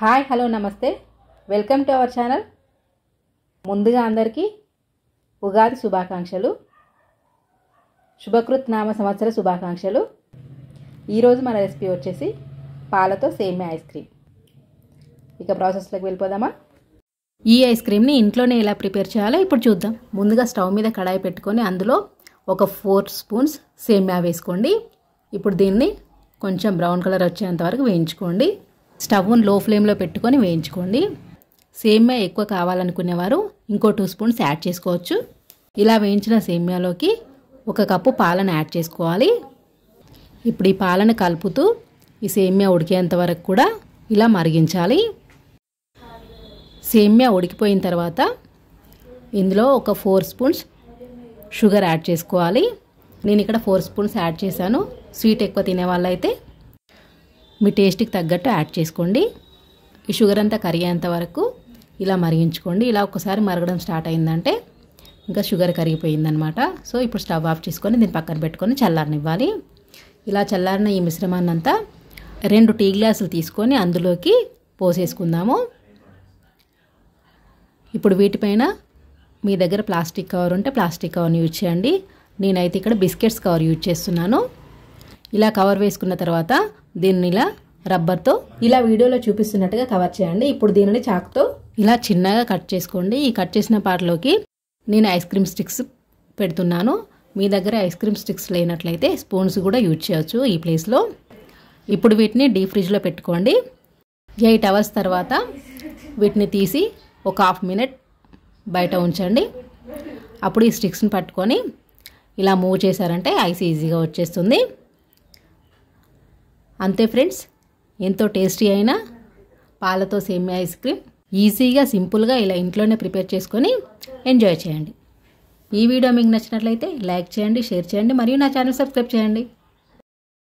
hi hello నమస్తే welcome to our channel ముందుగా అందరికీ ఉగాది శుభాకాంక్షలు శుభకృత్ నామ సంవత్సర శుభాకాంక్షలు ఈరోజు మన రెసిపీ వచ్చేసి పాలతో సేమ్యా ఐస్ క్రీమ్ ఇక ప్రాసెస్లోకి వెళ్ళిపోదామా ఈ ఐస్ క్రీమ్ని ఇంట్లోనే ఎలా ప్రిపేర్ చేయాలో ఇప్పుడు చూద్దాం ముందుగా స్టవ్ మీద కడాయి పెట్టుకొని అందులో ఒక ఫోర్ స్పూన్స్ సేమ్యా వేసుకోండి ఇప్పుడు దీన్ని కొంచెం బ్రౌన్ కలర్ వచ్చేంత వరకు వేయించుకోండి స్టవ్ను లో ఫ్లేమ్లో పెట్టుకొని వేయించుకోండి సేమ్యా ఎక్కువ కావాలనుకునేవారు ఇంకో టూ స్పూన్స్ యాడ్ చేసుకోవచ్చు ఇలా వేయించిన సేమ్యాలోకి ఒక కప్పు పాలను యాడ్ చేసుకోవాలి ఇప్పుడు ఈ పాలను కలుపుతూ ఈ సేమ్యా ఉడికేంత వరకు కూడా ఇలా మరిగించాలి సేమ్యా ఉడికిపోయిన తర్వాత ఇందులో ఒక ఫోర్ స్పూన్స్ షుగర్ యాడ్ చేసుకోవాలి నేను ఇక్కడ ఫోర్ స్పూన్స్ యాడ్ చేశాను స్వీట్ ఎక్కువ తినే వాళ్ళైతే మీ టేస్ట్కి తగ్గట్టు యాడ్ చేసుకోండి ఈ షుగర్ అంతా కరిగేంత వరకు ఇలా మరిగించుకోండి ఇలా ఒకసారి మరగడం స్టార్ట్ అయిందంటే ఇంకా షుగర్ కరిగిపోయిందనమాట సో ఇప్పుడు స్టవ్ ఆఫ్ చేసుకొని దీన్ని పక్కన పెట్టుకొని చల్లారనివ్వాలి ఇలా చల్లారిన ఈ మిశ్రమాన్నంతా రెండు టీ గ్లాసులు తీసుకొని అందులోకి పోసేసుకుందాము ఇప్పుడు వీటిపైన మీ దగ్గర ప్లాస్టిక్ కవర్ ఉంటే ప్లాస్టిక్ కవర్ని యూజ్ చేయండి నేనైతే ఇక్కడ బిస్కెట్స్ కవర్ యూజ్ చేస్తున్నాను ఇలా కవర్ వేసుకున్న తర్వాత దీన్ని ఇలా రబ్బర్తో ఇలా వీడియోలో చూపిస్తున్నట్టుగా కవర్ చేయండి ఇప్పుడు దీనిని చాక్తో ఇలా చిన్నగా కట్ చేసుకోండి ఈ కట్ చేసిన పార్ట్లోకి నేను ఐస్ క్రీమ్ స్టిక్స్ పెడుతున్నాను మీ దగ్గర ఐస్ క్రీమ్ స్టిక్స్ లేనట్లయితే స్పూన్స్ కూడా యూజ్ చేయవచ్చు ఈ ప్లేస్లో ఇప్పుడు వీటిని డీప్ ఫ్రిడ్జ్లో పెట్టుకోండి ఎయిట్ అవర్స్ తర్వాత వీటిని తీసి ఒక హాఫ్ మినిట్ బయట ఉంచండి అప్పుడు ఈ స్టిక్స్ని పట్టుకొని ఇలా మూవ్ చేశారంటే ఐస్ ఈజీగా వచ్చేస్తుంది అంతే ఫ్రెండ్స్ ఎంతో టేస్టీ అయినా పాలతో సేమి ఐస్ క్రీమ్ ఈజీగా సింపుల్గా ఇలా ఇంట్లోనే ప్రిపేర్ చేసుకొని ఎంజాయ్ చేయండి ఈ వీడియో మీకు నచ్చినట్లయితే లైక్ చేయండి షేర్ చేయండి మరియు నా ఛానల్ సబ్స్క్రైబ్ చేయండి